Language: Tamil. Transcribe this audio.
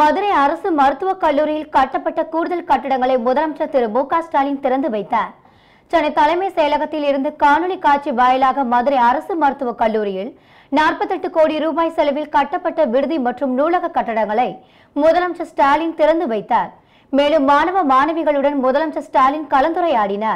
மதுரை அரசு மருத்துவக் கல்லூரியில் கட்டப்பட்ட கூடுதல் கட்டடங்களை முதலமைச்சர் திரு மு ஸ்டாலின் திறந்து வைத்தார் சென்னை தலைமை செயலகத்தில் இருந்து காணொலி காட்சி வாயிலாக மதுரை அரசு மருத்துவக் கல்லூரியில் நாற்பத்தெட்டு கோடி ரூபாய் செலவில் கட்டப்பட்ட விடுதி மற்றும் நூலக கட்டடங்களை முதலமைச்சர் ஸ்டாலின் திறந்து வைத்தார் மேலும் மாணவ மாணவிகளுடன் முதலமைச்சர் ஸ்டாலின் கலந்துரையாடினார்